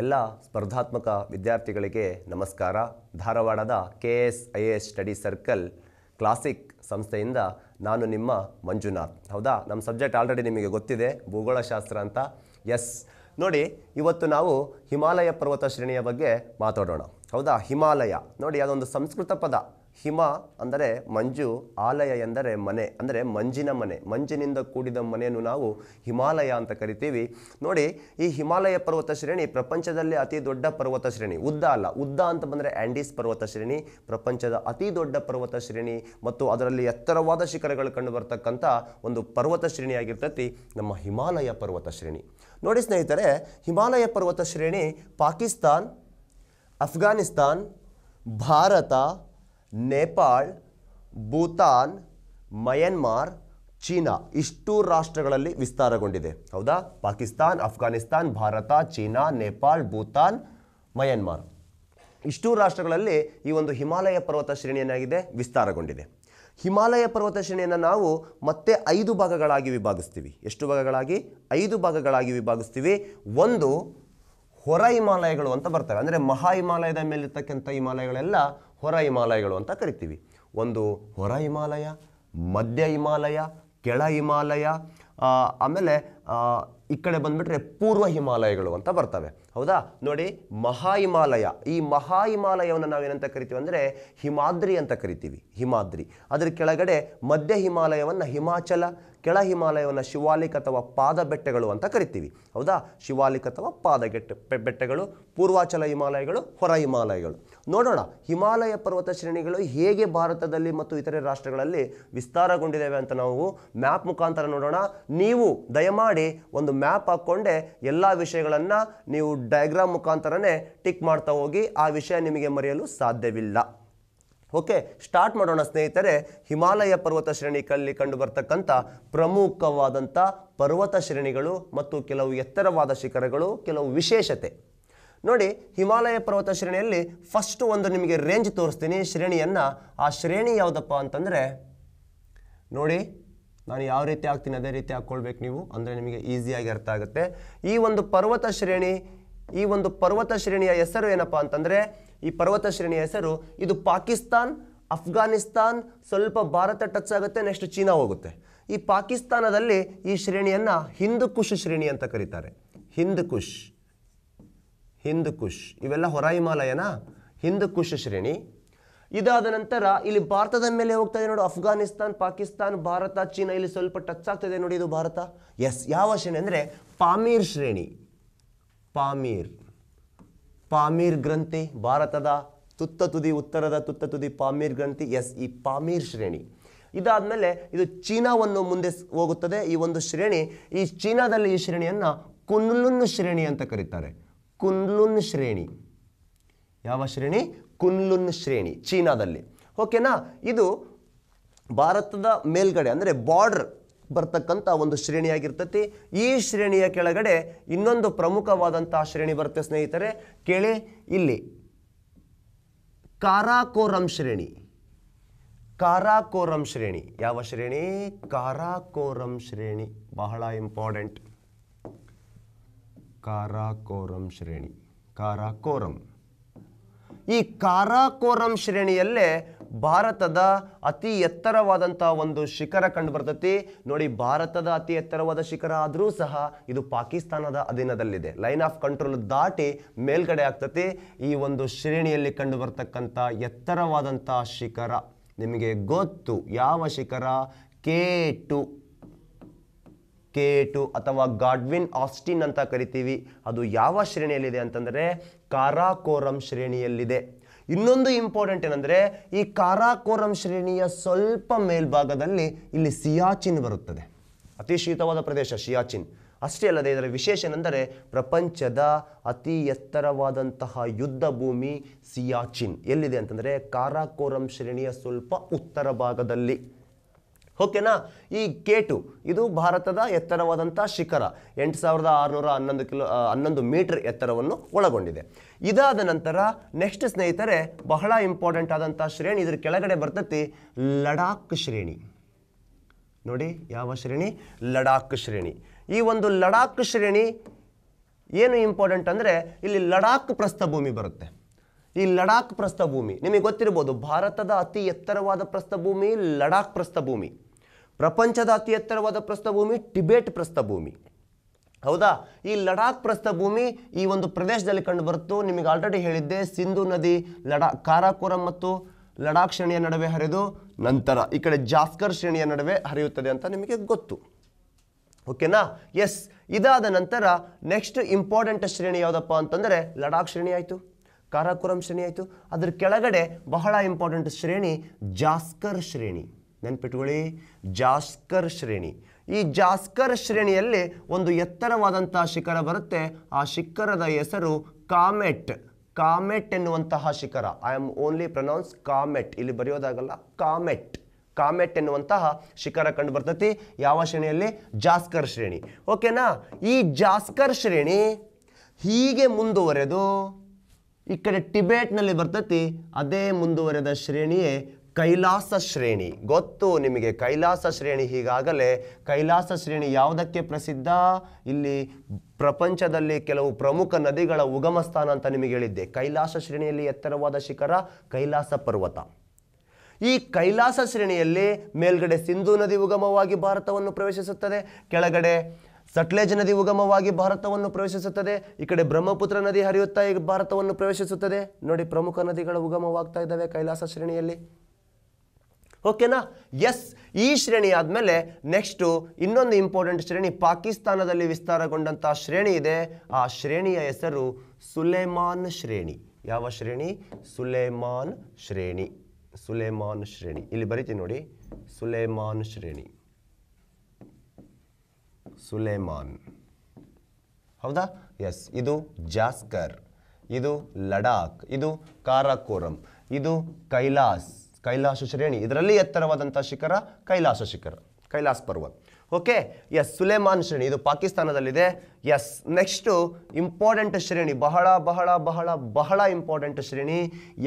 ಎಲ್ಲ ಸ್ಪರ್ಧಾತ್ಮಕ ವಿದ್ಯಾರ್ಥಿಗಳಿಗೆ ನಮಸ್ಕಾರ ಧಾರವಾಡದ K S I A S study circle classic ಸಂಸ್ಥೆಯಿಂದ ನಾನು ನಿಮ್ಮ ಮಂಜುನಾಥ್ ಹೌದಾ ನಮ್ಮ ಸಬ್ಜೆಕ್ಟ್ ಆಲ್ರೆಡಿ ನಿಮಗೆ ಗೊತ್ತಿದೆ ಭೂಗೋಳಶಾಸ್ತ್ರ ಅಂತ ಎಸ್ ನೋಡಿ ಇವತ್ತು ನಾವು ಹಿಮಾಲಯ ಪರ್ವತ ಶ್ರೇಣಿಯ ಬಗ್ಗೆ ಮಾತಾಡೋಣ ಹೌದಾ ಹಿಮಾಲಯ ನೋಡಿ ಅದೊಂದು ಸಂಸ್ಕೃತ ಪದ ಹಿಮ ಅಂದರೆ ಮಂಜು ಆಲಯ ಎಂದರೆ ಮನೆ ಅಂದರೆ ಮಂಜಿನ ಮನೆ ಮಂಜಿನಿಂದ ಕೂಡಿದ ಮನೆಯನ್ನು ನಾವು ಹಿಮಾಲಯ ಅಂತ ಕರಿತೀವಿ ನೋಡಿ ಈ ಹಿಮಾಲಯ ಪರ್ವತ ಶ್ರೇಣಿ ಪ್ರಪಂಚದಲ್ಲಿ ಅತಿ ದೊಡ್ಡ ಪರ್ವತ ಶ್ರೇಣಿ ಉದ್ದ ಅಲ್ಲ ಉದ್ದ ಅಂತ ಬಂದರೆ ಆ್ಯಂಡೀಸ್ ಪರ್ವತ ಶ್ರೇಣಿ ಪ್ರಪಂಚದ ಅತಿ ದೊಡ್ಡ ಪರ್ವತ ಶ್ರೇಣಿ ಮತ್ತು ಅದರಲ್ಲಿ ಎತ್ತರವಾದ ಶಿಖರಗಳು ಕಂಡು ಒಂದು ಪರ್ವತ ಶ್ರೇಣಿಯಾಗಿರ್ತೈತಿ ನಮ್ಮ ಹಿಮಾಲಯ ಪರ್ವತ ಶ್ರೇಣಿ ನೋಡಿ ಸ್ನೇಹಿತರೆ ಹಿಮಾಲಯ ಪರ್ವತ ಶ್ರೇಣಿ ಪಾಕಿಸ್ತಾನ್ ಅಫ್ಘಾನಿಸ್ತಾನ್ ಭಾರತ ನೇಪಾಳ್ ಭೂತಾನ್ ಮಯನ್ಮಾರ್ ಚೀನಾ ಇಷ್ಟು ರಾಷ್ಟ್ರಗಳಲ್ಲಿ ವಿಸ್ತಾರಗೊಂಡಿದೆ ಹೌದಾ ಪಾಕಿಸ್ತಾನ್ ಅಫ್ಘಾನಿಸ್ತಾನ್ ಭಾರತ ಚೀನಾ ನೇಪಾಳ್ ಭೂತಾನ್ ಮಯನ್ಮಾರ್ ಇಷ್ಟು ರಾಷ್ಟ್ರಗಳಲ್ಲಿ ಈ ಒಂದು ಹಿಮಾಲಯ ಪರ್ವತ ಶ್ರೇಣಿಯನ್ನಾಗಿದೆ ವಿಸ್ತಾರಗೊಂಡಿದೆ ಹಿಮಾಲಯ ಪರ್ವತ ಶ್ರೇಣಿಯನ್ನು ನಾವು ಮತ್ತೆ ಐದು ಭಾಗಗಳಾಗಿ ವಿಭಾಗಿಸ್ತೀವಿ ಎಷ್ಟು ಭಾಗಗಳಾಗಿ ಐದು ಭಾಗಗಳಾಗಿ ವಿಭಾಗಿಸ್ತೀವಿ ಒಂದು ಹೊರ ಹಿಮಾಲಯಗಳು ಅಂತ ಬರ್ತವೆ ಅಂದರೆ ಮಹಾ ಹಿಮಾಲಯದ ಮೇಲಿರ್ತಕ್ಕಂಥ ಹಿಮಾಲಯಗಳೆಲ್ಲ ಹೊರ ಹಿಮಾಲಯಗಳು ಅಂತ ಕರಿತೀವಿ ಒಂದು ಹೊರ ಹಿಮಾಲಯ ಮಧ್ಯ ಹಿಮಾಲಯ ಕೆಳ ಹಿಮಾಲಯ ಆಮೇಲೆ ಈ ಕಡೆ ಬಂದುಬಿಟ್ರೆ ಪೂರ್ವ ಹಿಮಾಲಯಗಳು ಅಂತ ಬರ್ತವೆ ಹೌದಾ ನೋಡಿ ಮಹಾ ಹಿಮಾಲಯ ಈ ಮಹಾ ಹಿಮಾಲಯವನ್ನು ನಾವೇನಂತ ಕರಿತೀವಿ ಅಂದರೆ ಹಿಮಾದ್ರಿ ಅಂತ ಕರಿತೀವಿ ಹಿಮಾದ್ರಿ ಅದರ ಕೆಳಗಡೆ ಮಧ್ಯ ಹಿಮಾಲಯವನ್ನು ಹಿಮಾಚಲ ಕೆಳ ಹಿಮಾಲಯವನ್ನು ಶಿವಾಲಿಕ್ ಅಥವಾ ಪಾದ ಬೆಟ್ಟಗಳು ಅಂತ ಕರಿತೀವಿ ಹೌದಾ ಶಿವಾಲಿಕ್ ಅಥವಾ ಪಾದಗೆಟ್ಟ ಬೆಟ್ಟಗಳು ಪೂರ್ವಾಚಲ ಹಿಮಾಲಯಗಳು ಹೊರ ಹಿಮಾಲಯಗಳು ನೋಡೋಣ ಹಿಮಾಲಯ ಪರ್ವತ ಶ್ರೇಣಿಗಳು ಹೇಗೆ ಭಾರತದಲ್ಲಿ ಮತ್ತು ಇತರೆ ರಾಷ್ಟ್ರಗಳಲ್ಲಿ ವಿಸ್ತಾರಗೊಂಡಿದ್ದಾವೆ ಅಂತ ನಾವು ಮ್ಯಾಪ್ ಮುಖಾಂತರ ನೋಡೋಣ ನೀವು ದಯಮಾಡಿ ಒಂದು ಮ್ಯಾಪ್ ಹಾಕ್ಕೊಂಡೆ ಎಲ್ಲ ವಿಷಯಗಳನ್ನು ನೀವು ಡಯಾಗ್ರಾಮ್ ಮುಖಾಂತರನೇ ಟಿಕ್ ಮಾಡ್ತಾ ಹೋಗಿ ಆ ವಿಷಯ ನಿಮಗೆ ಮರೆಯಲು ಸಾಧ್ಯವಿಲ್ಲ ಓಕೆ ಸ್ಟಾರ್ಟ್ ಮಾಡೋಣ ಸ್ನೇಹಿತರೆ ಹಿಮಾಲಯ ಪರ್ವತ ಶ್ರೇಣಿಗಳಲ್ಲಿ ಕಂಡುಬರ್ತಕ್ಕಂಥ ಪ್ರಮುಖವಾದಂಥ ಪರ್ವತ ಶ್ರೇಣಿಗಳು ಮತ್ತು ಕೆಲವು ಎತ್ತರವಾದ ಶಿಖರಗಳು ಕೆಲವು ವಿಶೇಷತೆ ನೋಡಿ ಹಿಮಾಲಯ ಪರ್ವತ ಶ್ರೇಣಿಯಲ್ಲಿ ಫಸ್ಟ್ ಒಂದು ನಿಮಗೆ ರೇಂಜ್ ತೋರಿಸ್ತೀನಿ ಶ್ರೇಣಿಯನ್ನು ಆ ಶ್ರೇಣಿ ಯಾವುದಪ್ಪ ಅಂತಂದರೆ ನೋಡಿ ನಾನು ಯಾವ ರೀತಿ ಆಗ್ತೀನಿ ಅದೇ ರೀತಿ ಹಾಕ್ಕೊಳ್ಬೇಕು ನೀವು ಅಂದರೆ ನಿಮಗೆ ಈಸಿಯಾಗಿ ಅರ್ಥ ಆಗುತ್ತೆ ಈ ಒಂದು ಪರ್ವತ ಶ್ರೇಣಿ ಈ ಒಂದು ಪರ್ವತ ಶ್ರೇಣಿಯ ಹೆಸರು ಏನಪ್ಪ ಅಂತಂದರೆ ಈ ಪರ್ವತ ಶ್ರೇಣಿಯ ಹೆಸರು ಇದು ಪಾಕಿಸ್ತಾನ್ ಅಫ್ಘಾನಿಸ್ತಾನ್ ಸ್ವಲ್ಪ ಭಾರತ ಟಚ್ ಆಗುತ್ತೆ ನೆಕ್ಸ್ಟ್ ಚೀನಾ ಹೋಗುತ್ತೆ ಈ ಪಾಕಿಸ್ತಾನದಲ್ಲಿ ಈ ಶ್ರೇಣಿಯನ್ನು ಹಿಂದೂ ಕುಶ್ ಶ್ರೇಣಿ ಅಂತ ಕರೀತಾರೆ ಹಿಂದ್ ಕುಶ್ ಹಿಂದ್ ಕುಶ್ ಇವೆಲ್ಲ ಹೊರ ಹಿಮಾಲಯನ ಹಿಂದ್ ಕುಶ್ ಶ್ರೇಣಿ ಇದಾದ ನಂತರ ಇಲ್ಲಿ ಭಾರತದ ಮೇಲೆ ಹೋಗ್ತಾ ಇದೆ ನೋಡು ಅಫ್ಘಾನಿಸ್ತಾನ್ ಪಾಕಿಸ್ತಾನ್ ಭಾರತ ಚೀನಾ ಇಲ್ಲಿ ಸ್ವಲ್ಪ ಟಚ್ ಆಗ್ತದೆ ನೋಡಿ ಇದು ಭಾರತ ಎಸ್ ಯಾವ ಶ್ರೇಣಿ ಅಂದರೆ ಪಾಮೀರ್ ಶ್ರೇಣಿ ಪಾಮೀರ್ ಪಾಮೀರ್ ಗ್ರಂಥಿ ಭಾರತದ ತುತ್ತ ತುದಿ ಉತ್ತರದ ತುತ್ತ ತುದಿ ಪಾಮೀರ್ ಗ್ರಂಥಿ ಎಸ್ ಈ ಪಾಮೀರ್ ಶ್ರೇಣಿ ಇದಾದ ಮೇಲೆ ಇದು ಚೀನಾವನ್ನು ಮುಂದೆ ಹೋಗುತ್ತದೆ ಈ ಒಂದು ಶ್ರೇಣಿ ಈ ಚೀನಾದಲ್ಲಿ ಈ ಶ್ರೇಣಿಯನ್ನು ಕುನ್ಲುನ್ ಶ್ರೇಣಿ ಅಂತ ಕರೀತಾರೆ ಕುನ್ಲುನ್ ಶ್ರೇಣಿ ಯಾವ ಶ್ರೇಣಿ ಕುನ್ಲುನ್ ಶ್ರೇಣಿ ಚೀನಾದಲ್ಲಿ ಓಕೆನಾ ಇದು ಭಾರತದ ಮೇಲ್ಗಡೆ ಅಂದರೆ ಬಾರ್ಡ್ರ್ ಬರ್ತಕ್ಕಂಥ ಒಂದು ಶ್ರೇಣಿಯಾಗಿರ್ತತಿ ಈ ಶ್ರೇಣಿಯ ಕೆಳಗಡೆ ಇನ್ನೊಂದು ಪ್ರಮುಖವಾದಂಥ ಶ್ರೇಣಿ ಬರುತ್ತೆ ಸ್ನೇಹಿತರೆ ಕೇಳಿ ಇಲ್ಲಿ ಕಾರಾಕೋರಂ ಶ್ರೇಣಿ ಕಾರಾಕೋರಂ ಶ್ರೇಣಿ ಯಾವ ಶ್ರೇಣಿ ಕಾರಾಕೋರಂ ಶ್ರೇಣಿ ಬಹಳ ಇಂಪಾರ್ಟೆಂಟ್ ಕಾರಾಕೋರಂ ಶ್ರೇಣಿ ಕಾರಾಕೋರಂ ಈ ಕಾರಾಕೋರಂ ಶ್ರೇಣಿಯಲ್ಲೇ ಭಾರತದ ಅತಿ ಎತ್ತರವಾದಂಥ ಒಂದು ಶಿಖರ ಕಂಡು ಬರ್ತತಿ ನೋಡಿ ಭಾರತದ ಅತಿ ಎತ್ತರವಾದ ಶಿಖರ ಆದರೂ ಸಹ ಇದು ಪಾಕಿಸ್ತಾನದ ಅಧೀನದಲ್ಲಿದೆ ಲೈನ್ ಆಫ್ ಕಂಟ್ರೋಲ್ ದಾಟಿ ಮೇಲ್ಗಡೆ ಆಗ್ತತಿ ಈ ಒಂದು ಶ್ರೇಣಿಯಲ್ಲಿ ಕಂಡು ಬರ್ತಕ್ಕಂಥ ಎತ್ತರವಾದಂಥ ಶಿಖರ ನಿಮಗೆ ಗೊತ್ತು ಯಾವ ಶಿಖರ ಕೆ ಟು ಕೆ ಟು ಅಥವಾ ಗಾಡ್ವಿನ್ ಆಸ್ಟಿನ್ ಅಂತ ಕರಿತೀವಿ ಅದು ಯಾವ ಶ್ರೇಣಿಯಲ್ಲಿದೆ ಅಂತಂದರೆ ಕಾರಾಕೋರಂ ಶ್ರೇಣಿಯಲ್ಲಿದೆ ಇನ್ನೊಂದು ಇಂಪಾರ್ಟೆಂಟ್ ಏನಂದರೆ ಈ ಕಾರಾಕೋರಂ ಶ್ರೇಣಿಯ ಸ್ವಲ್ಪ ಮೇಲ್ಭಾಗದಲ್ಲಿ ಇಲ್ಲಿ ಸಿಯಾಚಿನ್ ಬರುತ್ತದೆ ಅತಿ ಶೀತವಾದ ಪ್ರದೇಶ ಸಿಯಾಚಿನ್ ಅಷ್ಟೇ ಅಲ್ಲದೆ ಇದರ ವಿಶೇಷ ಏನೆಂದರೆ ಪ್ರಪಂಚದ ಅತಿ ಎತ್ತರವಾದಂತಹ ಯುದ್ಧ ಭೂಮಿ ಸಿಯಾಚಿನ್ ಎಲ್ಲಿದೆ ಅಂತಂದರೆ ಕಾರಾಕೋರಂ ಶ್ರೇಣಿಯ ಸ್ವಲ್ಪ ಉತ್ತರ ಭಾಗದಲ್ಲಿ ಓಕೆನಾ ಈ ಕೇಟು ಇದು ಭಾರತದ ಎತ್ತರವಾದಂಥ ಶಿಖರ ಎಂಟು ಸಾವಿರದ ಆರುನೂರ ಹನ್ನೊಂದು ಕಿಲೋ ಹನ್ನೊಂದು ಮೀಟರ್ ಎತ್ತರವನ್ನು ಒಳಗೊಂಡಿದೆ ಇದಾದ ನಂತರ ನೆಕ್ಸ್ಟ್ ಸ್ನೇಹಿತರೆ ಬಹಳ ಇಂಪಾರ್ಟೆಂಟ್ ಆದಂಥ ಶ್ರೇಣಿ ಇದ್ರ ಕೆಳಗಡೆ ಬರ್ತತಿ ಲಡಾಖ್ ಶ್ರೇಣಿ ನೋಡಿ ಯಾವ ಶ್ರೇಣಿ ಲಡಾಖ್ ಶ್ರೇಣಿ ಈ ಒಂದು ಲಡಾಖ್ ಶ್ರೇಣಿ ಏನು ಇಂಪಾರ್ಟೆಂಟ್ ಅಂದರೆ ಇಲ್ಲಿ ಲಡಾಖ್ ಪ್ರಸ್ಥಭೂಮಿ ಬರುತ್ತೆ ಈ ಲಡಾಖ್ ಪ್ರಸ್ಥಭೂಮಿ ನಿಮಗೆ ಗೊತ್ತಿರ್ಬೋದು ಭಾರತದ ಅತಿ ಎತ್ತರವಾದ ಪ್ರಸ್ಥಭೂಮಿ ಲಡಾಖ್ ಪ್ರಸ್ಥಭೂಮಿ ಪ್ರಪಂಚದ ಅತಿ ಎತ್ತರವಾದ ಪ್ರಸ್ಥಭೂಮಿ ಟಿಬೇಟ್ ಪ್ರಸ್ಥಭೂಮಿ ಹೌದಾ ಈ ಲಡಾಖ್ ಪ್ರಸ್ಥಭೂಮಿ ಈ ಒಂದು ಪ್ರದೇಶದಲ್ಲಿ ಕಂಡುಬರುತ್ತು ನಿಮಗೆ ಆಲ್ರೆಡಿ ಹೇಳಿದ್ದೆ ಸಿಂಧು ನದಿ ಲಡಾ ಕಾರಾಕೋರಂ ಮತ್ತು ಲಡಾಖ್ ಶ್ರೇಣಿಯ ನಡುವೆ ಹರಿದು ನಂತರ ಈ ಕಡೆ ಜಾಸ್ಕರ್ ಶ್ರೇಣಿಯ ನಡುವೆ ಹರಿಯುತ್ತದೆ ಅಂತ ನಿಮಗೆ ಗೊತ್ತು ಓಕೆನಾ ಎಸ್ ಇದಾದ ನಂತರ ನೆಕ್ಸ್ಟ್ ಇಂಪಾರ್ಟೆಂಟ್ ಶ್ರೇಣಿ ಯಾವುದಪ್ಪ ಅಂತಂದರೆ ಲಡಾಖ್ ಶ್ರೇಣಿ ಆಯಿತು ಕಾರಾಕುರಂ ಶ್ರೇಣಿ ಆಯಿತು ಅದರ ಕೆಳಗಡೆ ಬಹಳ ಇಂಪಾರ್ಟೆಂಟ್ ಶ್ರೇಣಿ ಜಾಸ್ಕರ್ ಶ್ರೇಣಿ ನೆನ್ಪಿಟ್ಕೊಳ್ಳಿ ಜಾಸ್ಕರ್ ಶ್ರೇಣಿ ಈ ಜಾಸ್ಕರ್ ಶ್ರೇಣಿಯಲ್ಲಿ ಒಂದು ಎತ್ತರವಾದಂಥ ಶಿಖರ ಬರುತ್ತೆ ಆ ಶಿಖರದ ಹೆಸರು ಕಾಮೆಟ್ ಕಾಮೆಟ್ ಎನ್ನುವಂತಹ ಶಿಖರ I am only pronounce Kamet ಇಲ್ಲಿ ಬರೆಯೋದಾಗಲ್ಲ ಕಾಮೆಟ್ ಕಾಮೆಟ್ ಎನ್ನುವಂತಹ ಶಿಖರ ಕಂಡು ಬರ್ತೈತಿ ಯಾವ ಶ್ರೇಣಿಯಲ್ಲಿ ಜಾಸ್ಕರ್ ಶ್ರೇಣಿ ಓಕೆನಾ ಈ ಜಾಸ್ಕರ್ ಶ್ರೇಣಿ ಹೀಗೆ ಮುಂದುವರೆದು ಈ ಕಡೆ ಟಿಬೆಟ್ನಲ್ಲಿ ಬರ್ತತಿ ಅದೇ ಮುಂದುವರೆದ ಶ್ರೇಣಿಯೇ ಕೈಲಾಸ ಶ್ರೇಣಿ ಗೊತ್ತು ನಿಮಗೆ ಕೈಲಾಸ ಶ್ರೇಣಿ ಹೀಗಾಗಲೇ ಕೈಲಾಸ ಶ್ರೇಣಿ ಯಾವುದಕ್ಕೆ ಪ್ರಸಿದ್ಧ ಇಲ್ಲಿ ಪ್ರಪಂಚದಲ್ಲಿ ಕೆಲವು ಪ್ರಮುಖ ನದಿಗಳ ಉಗಮ ಸ್ಥಾನ ಅಂತ ನಿಮಗೆ ಹೇಳಿದ್ದೆ ಕೈಲಾಸ ಶ್ರೇಣಿಯಲ್ಲಿ ಎತ್ತರವಾದ ಶಿಖರ ಕೈಲಾಸ ಪರ್ವತ ಈ ಕೈಲಾಸ ಶ್ರೇಣಿಯಲ್ಲಿ ಮೇಲ್ಗಡೆ ಸಿಂಧೂ ನದಿ ಉಗಮವಾಗಿ ಭಾರತವನ್ನು ಪ್ರವೇಶಿಸುತ್ತದೆ ಕೆಳಗಡೆ ಸಟ್ಲೇಜ್ ನದಿ ಉಗಮವಾಗಿ ಭಾರತವನ್ನು ಪ್ರವೇಶಿಸುತ್ತದೆ ಈ ಕಡೆ ಬ್ರಹ್ಮಪುತ್ರ ನದಿ ಹರಿಯುತ್ತಾ ಭಾರತವನ್ನು ಪ್ರವೇಶಿಸುತ್ತದೆ ನೋಡಿ ಪ್ರಮುಖ ನದಿಗಳ ಉಗಮವಾಗ್ತಾ ಇದ್ದಾವೆ ಕೈಲಾಸ ಶ್ರೇಣಿಯಲ್ಲಿ ಓಕೆನಾ ಎಸ್ ಈ ಶ್ರೇಣಿ ಆದಮೇಲೆ ನೆಕ್ಸ್ಟು ಇನ್ನೊಂದು ಇಂಪಾರ್ಟೆಂಟ್ ಶ್ರೇಣಿ ಪಾಕಿಸ್ತಾನದಲ್ಲಿ ವಿಸ್ತಾರಗೊಂಡಂಥ ಶ್ರೇಣಿ ಇದೆ ಆ ಶ್ರೇಣಿಯ ಹೆಸರು ಸುಲೇಮಾನ್ ಶ್ರೇಣಿ ಯಾವ ಶ್ರೇಣಿ ಸುಲೇಮಾನ್ ಶ್ರೇಣಿ ಸುಲೇಮಾನ್ ಶ್ರೇಣಿ ಇಲ್ಲಿ ಬರಿತೀನಿ ನೋಡಿ ಸುಲೇಮಾನ್ ಶ್ರೇಣಿ ಸುಲೇಮಾನ್ ಹೌದಾ ಎಸ್ ಇದು ಜಾಸ್ಕರ್ ಇದು ಲಡಾಖ್ ಇದು ಕಾರಾಕೋರಂ ಇದು ಕೈಲಾಸ್ ಕೈಲಾಸ ಶ್ರೇಣಿ ಇದರಲ್ಲಿ ಎತ್ತರವಾದಂಥ ಶಿಖರ ಕೈಲಾಸ ಶಿಖರ ಕೈಲಾಸ ಪರ್ವತ್ ಓಕೆ ಎಸ್ ಸುಲೇಮಾನ್ ಶ್ರೇಣಿ ಇದು ಪಾಕಿಸ್ತಾನದಲ್ಲಿದೆ ಎಸ್ ನೆಕ್ಸ್ಟು ಇಂಪಾರ್ಟೆಂಟ್ ಶ್ರೇಣಿ ಬಹಳ ಬಹಳ ಬಹಳ ಬಹಳ ಇಂಪಾರ್ಟೆಂಟ್ ಶ್ರೇಣಿ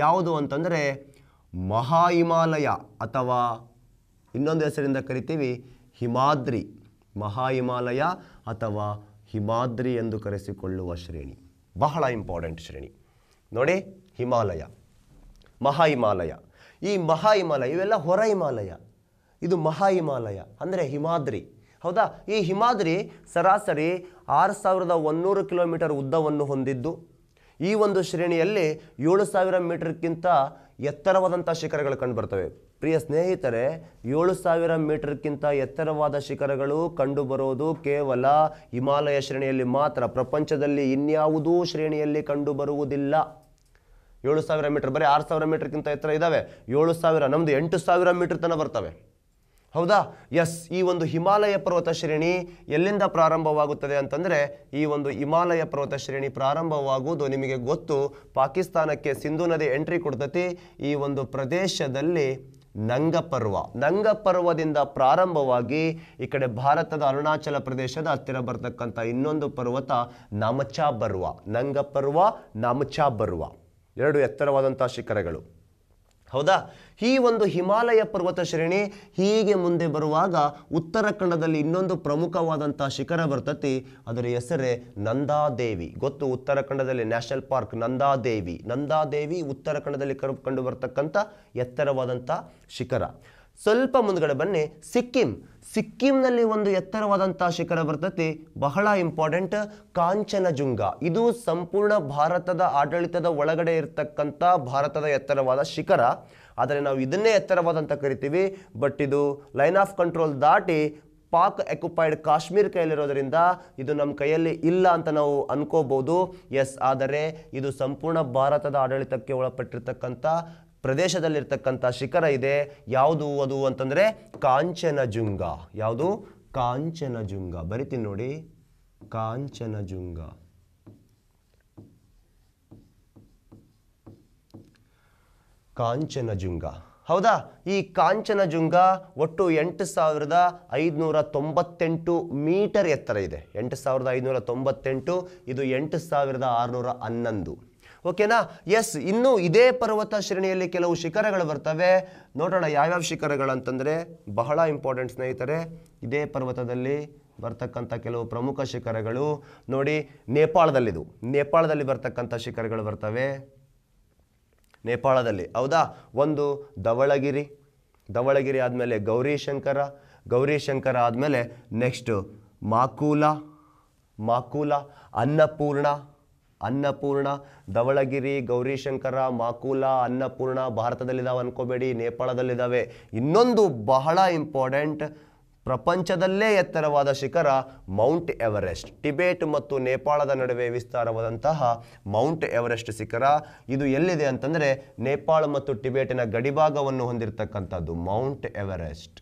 ಯಾವುದು ಅಂತಂದರೆ ಮಹಾ ಹಿಮಾಲಯ ಅಥವಾ ಇನ್ನೊಂದು ಹೆಸರಿಂದ ಕರಿತೀವಿ ಹಿಮಾದ್ರಿ ಮಹಾ ಹಿಮಾಲಯ ಅಥವಾ ಹಿಮಾದ್ರಿ ಎಂದು ಕರೆಸಿಕೊಳ್ಳುವ ಶ್ರೇಣಿ ಬಹಳ ಇಂಪಾರ್ಟೆಂಟ್ ಶ್ರೇಣಿ ನೋಡಿ ಹಿಮಾಲಯ ಮಹಾ ಹಿಮಾಲಯ ಈ ಮಹಾ ಹಿಮಾಲಯ ಇವೆಲ್ಲ ಹೊರ ಹಿಮಾಲಯ ಇದು ಮಹಾ ಹಿಮಾಲಯ ಅಂದರೆ ಹಿಮಾದ್ರಿ ಹೌದಾ ಈ ಹಿಮಾದ್ರಿ ಸರಾಸರಿ ಆರು ಸಾವಿರದ ಒನ್ನೂರು ಕಿಲೋಮೀಟರ್ ಉದ್ದವನ್ನು ಹೊಂದಿದ್ದು ಈ ಒಂದು ಶ್ರೇಣಿಯಲ್ಲಿ ಏಳು ಸಾವಿರ ಮೀಟರ್ಗಿಂತ ಎತ್ತರವಾದಂಥ ಶಿಖರಗಳು ಕಂಡುಬರ್ತವೆ ಪ್ರಿಯ ಸ್ನೇಹಿತರೆ ಏಳು ಸಾವಿರ ಮೀಟರ್ಗಿಂತ ಎತ್ತರವಾದ ಶಿಖರಗಳು ಕಂಡುಬರೋದು ಕೇವಲ ಹಿಮಾಲಯ ಶ್ರೇಣಿಯಲ್ಲಿ ಮಾತ್ರ ಪ್ರಪಂಚದಲ್ಲಿ ಇನ್ಯಾವುದೂ ಶ್ರೇಣಿಯಲ್ಲಿ ಕಂಡುಬರುವುದಿಲ್ಲ ಏಳು ಸಾವಿರ ಮೀಟರ್ ಬರೀ ಆರು ಸಾವಿರ ಮೀಟರ್ಗಿಂತ ಎತ್ತರ ಇದ್ದಾವೆ ಏಳು ಸಾವಿರ ನಮ್ಮದು ಎಂಟು ಸಾವಿರ ಮೀಟ್ರ್ ತನಕ ಬರ್ತವೆ ಹೌದಾ ಎಸ್ ಈ ಒಂದು ಹಿಮಾಲಯ ಪರ್ವತ ಶ್ರೇಣಿ ಎಲ್ಲಿಂದ ಪ್ರಾರಂಭವಾಗುತ್ತದೆ ಅಂತಂದರೆ ಈ ಒಂದು ಹಿಮಾಲಯ ಪರ್ವತ ಶ್ರೇಣಿ ಪ್ರಾರಂಭವಾಗುವುದು ನಿಮಗೆ ಗೊತ್ತು ಪಾಕಿಸ್ತಾನಕ್ಕೆ ಸಿಂಧು ನದಿ ಎಂಟ್ರಿ ಕೊಡ್ತತಿ ಈ ಒಂದು ಪ್ರದೇಶದಲ್ಲಿ ನಂಗಪರ್ವ ಪರ್ವದಿಂದ ಪ್ರಾರಂಭವಾಗಿ ಈ ಕಡೆ ಭಾರತದ ಅರುಣಾಚಲ ಪ್ರದೇಶದ ಹತ್ತಿರ ಬರ್ತಕ್ಕಂಥ ಇನ್ನೊಂದು ಪರ್ವತ ನಾಮಚಾ ಬರ್ವ ನಂಗಪರ್ವ ನಾಮಚಾ ಬರ್ವ ಎರಡು ಎತ್ತರವಾದಂಥ ಶಿಖರಗಳು ಹೌದಾ ಈ ಒಂದು ಹಿಮಾಲಯ ಪರ್ವತ ಶ್ರೇಣಿ ಹೀಗೆ ಮುಂದೆ ಬರುವಾಗ ಉತ್ತರ ಕನ್ನಡದಲ್ಲಿ ಇನ್ನೊಂದು ಪ್ರಮುಖವಾದಂಥ ಶಿಖರ ಬರ್ತತಿ ಅದರ ಹೆಸರೇ ನಂದಾದೇವಿ ಗೊತ್ತು ಉತ್ತರ ಕನ್ನಡದಲ್ಲಿ ನ್ಯಾಷನಲ್ ಪಾರ್ಕ್ ನಂದಾದೇವಿ ನಂದಾದೇವಿ ಉತ್ತರ ಕನ್ನಡದಲ್ಲಿ ಕಂಡು ಬರ್ತಕ್ಕಂಥ ಎತ್ತರವಾದಂಥ ಶಿಖರ ಸ್ವಲ್ಪ ಮುಂದ್ಗಡೆ ಬನ್ನಿ ಸಿಕ್ಕಿಂ ಸಿಕ್ಕಿಂನಲ್ಲಿ ಒಂದು ಎತ್ತರವಾದಂಥ ಶಿಖರ ಬರ್ತತಿ ಬಹಳ ಇಂಪಾರ್ಟೆಂಟ್ ಕಾಂಚನಜುಂಗ ಇದು ಸಂಪೂರ್ಣ ಭಾರತದ ಆಡಳಿತದ ಒಳಗಡೆ ಇರತಕ್ಕಂಥ ಭಾರತದ ಎತ್ತರವಾದ ಶಿಖರ ಆದರೆ ನಾವು ಇದನ್ನೇ ಎತ್ತರವಾದಂತ ಕರಿತೀವಿ ಬಟ್ ಇದು ಲೈನ್ ಆಫ್ ಕಂಟ್ರೋಲ್ ದಾಟಿ ಪಾಕ್ ಎಕ್ಯುಪೈಡ್ ಕಾಶ್ಮೀರ್ ಕೈಯಲ್ಲಿರೋದರಿಂದ ಇದು ನಮ್ಮ ಕೈಯಲ್ಲಿ ಇಲ್ಲ ಅಂತ ನಾವು ಅನ್ಕೋಬಹುದು ಎಸ್ ಆದರೆ ಇದು ಸಂಪೂರ್ಣ ಭಾರತದ ಆಡಳಿತಕ್ಕೆ ಒಳಪಟ್ಟಿರ್ತಕ್ಕಂಥ ಪ್ರದೇಶದಲ್ಲಿರ್ತಕ್ಕಂಥ ಶಿಖರ ಇದೆ ಯಾವುದು ಅದು ಅಂತಂದರೆ ಕಾಂಚನಜುಂಗ ಯಾವುದು ಕಾಂಚನಜುಂಗ ಬರಿತೀನಿ ನೋಡಿ ಕಾಂಚನಜುಂಗ ಕಾಂಚನಜುಂಗ ಹೌದಾ ಈ ಕಾಂಚನಜುಂಗ ಒಟ್ಟು ಎಂಟು ಸಾವಿರದ ಐದುನೂರ ತೊಂಬತ್ತೆಂಟು ಮೀಟರ್ ಎತ್ತರ ಇದೆ ಎಂಟು ಸಾವಿರದ ಐದುನೂರ ತೊಂಬತ್ತೆಂಟು ಇದು ಎಂಟು ಸಾವಿರದ ಆರುನೂರ ಹನ್ನೊಂದು ಓಕೆನಾ ಎಸ್ ಇನ್ನೂ ಇದೇ ಪರ್ವತ ಶ್ರೇಣಿಯಲ್ಲಿ ಕೆಲವು ಶಿಖರಗಳು ಬರ್ತವೆ ನೋಡೋಣ ಯಾವ್ಯಾವ ಶಿಖರಗಳು ಅಂತಂದರೆ ಬಹಳ ಇಂಪಾರ್ಟೆಂಟ್ ಸ್ನೇಹಿತರೆ ಇದೇ ಪರ್ವತದಲ್ಲಿ ಬರ್ತಕ್ಕಂಥ ಕೆಲವು ಪ್ರಮುಖ ಶಿಖರಗಳು ನೋಡಿ ನೇಪಾಳದಲ್ಲಿದು ನೇಪಾಳದಲ್ಲಿ ಬರ್ತಕ್ಕಂಥ ಶಿಖರಗಳು ಬರ್ತವೆ ನೇಪಾಳದಲ್ಲಿ ಹೌದಾ ಒಂದು ಧವಳಗಿರಿ ಧವಳಗಿರಿ ಆದಮೇಲೆ ಗೌರಿಶಂಕರ ಗೌರಿಶಂಕರ ಆದಮೇಲೆ ನೆಕ್ಸ್ಟು ಮಾಕೂಲ ಮಾಕೂಲ ಅನ್ನಪೂರ್ಣ ಅನ್ನಪೂರ್ಣ ಧವಳಗಿರಿ ಗೌರಿಶಂಕರ ಮಾಕುಲ ಅನ್ನಪೂರ್ಣ ಭಾರತದಲ್ಲಿದ್ದಾವೆ ಅನ್ಕೋಬೇಡಿ ನೇಪಾಳದಲ್ಲಿದ್ದಾವೆ ಇನ್ನೊಂದು ಬಹಳ ಇಂಪಾರ್ಟೆಂಟ್ ಪ್ರಪಂಚದಲ್ಲೇ ಎತ್ತರವಾದ ಶಿಖರ ಮೌಂಟ್ ಎವರೆಸ್ಟ್ ಟಿಬೇಟ್ ಮತ್ತು ನೇಪಾಳದ ನಡುವೆ ವಿಸ್ತಾರವಾದಂತಹ ಮೌಂಟ್ ಎವರೆಸ್ಟ್ ಶಿಖರ ಇದು ಎಲ್ಲಿದೆ ಅಂತಂದರೆ ನೇಪಾಳ ಮತ್ತು ಟಿಬೇಟಿನ ಗಡಿಭಾಗವನ್ನು ಹೊಂದಿರತಕ್ಕಂಥದ್ದು Mount Everest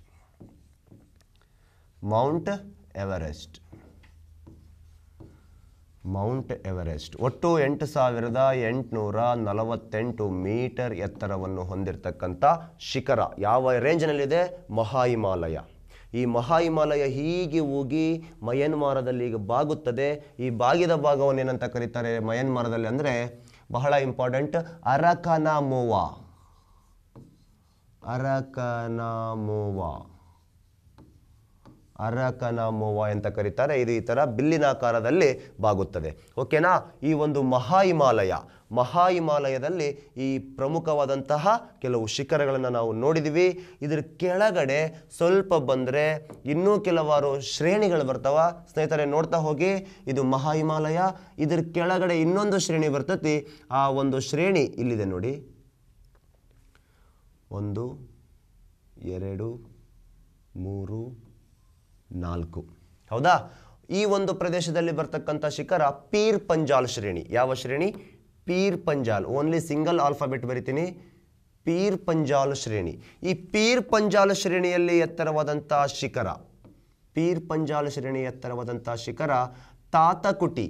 Mount Everest Mount Everest ಒಟ್ಟು ಎಂಟು ಸಾವಿರದ ಎಂಟುನೂರ ನಲವತ್ತೆಂಟು ಮೀಟರ್ ಎತ್ತರವನ್ನು ಹೊಂದಿರತಕ್ಕಂಥ ಶಿಖರ ಯಾವ ರೇಂಜ್ನಲ್ಲಿದೆ ಮಹಾ ಹಿಮಾಲಯ ಈ ಮಹಾ ಹಿಮಾಲಯ ಹೀಗೆ ಹೋಗಿ ಮಯನ್ಮಾರದಲ್ಲಿ ಈಗ ಬಾಗುತ್ತದೆ ಈ ಬಾಗಿದ ಭಾಗವನ್ನು ಏನಂತ ಕರೀತಾರೆ ಮಯನ್ಮಾರದಲ್ಲಿ ಅಂದರೆ ಬಹಳ ಇಂಪಾರ್ಟೆಂಟ್ ಅರಕನಾಮೋವಾ ಅರಕನಾಮೋವಾ ಅರಕನಾಮೋವ ಅಂತ ಕರೀತಾರೆ ಇದು ಈ ಥರ ಬಿಲ್ಲಿನ ಆಕಾರದಲ್ಲಿ ಬಾಗುತ್ತದೆ ಓಕೆನಾ ಈ ಒಂದು ಮಹಾ ಹಿಮಾಲಯ ಮಹಾ ಹಿಮಾಲಯದಲ್ಲಿ ಈ ಪ್ರಮುಖವಾದಂತಹ ಕೆಲವು ಶಿಖರಗಳನ್ನು ನಾವು ನೋಡಿದ್ದೀವಿ ಇದ್ರ ಕೆಳಗಡೆ ಸ್ವಲ್ಪ ಬಂದರೆ ಇನ್ನೂ ಕೆಲವಾರು ಶ್ರೇಣಿಗಳು ಬರ್ತಾವ ಸ್ನೇಹಿತರೆ ನೋಡ್ತಾ ಹೋಗಿ ಇದು ಮಹಾ ಹಿಮಾಲಯ ಇದ್ರ ಕೆಳಗಡೆ ಇನ್ನೊಂದು ಶ್ರೇಣಿ ಬರ್ತತಿ ಆ ಒಂದು ಶ್ರೇಣಿ ಇಲ್ಲಿದೆ ನೋಡಿ ಒಂದು ಎರಡು ಮೂರು ನಾಲ್ಕು ಹೌದಾ ಈ ಒಂದು ಪ್ರದೇಶದಲ್ಲಿ ಬರ್ತಕ್ಕಂಥ ಶಿಖರ ಪೀರ್ ಪಂಜಾಲ್ ಶ್ರೇಣಿ ಯಾವ ಶ್ರೇಣಿ Pir Panjal only single alphabet ಬರಿತೀನಿ ಪೀರ್ ಪಂಜಾಲ್ ಶ್ರೇಣಿ ಈ ಪೀರ್ ಪಂಜಾಲ್ ಶ್ರೇಣಿಯಲ್ಲಿ ಎತ್ತರವಾದಂಥ ಶಿಖರ ಪೀರ್ ಪಂಜಾಲ್ ಶ್ರೇಣಿ ಎತ್ತರವಾದಂಥ ಶಿಖರ ತಾತಕುಟಿ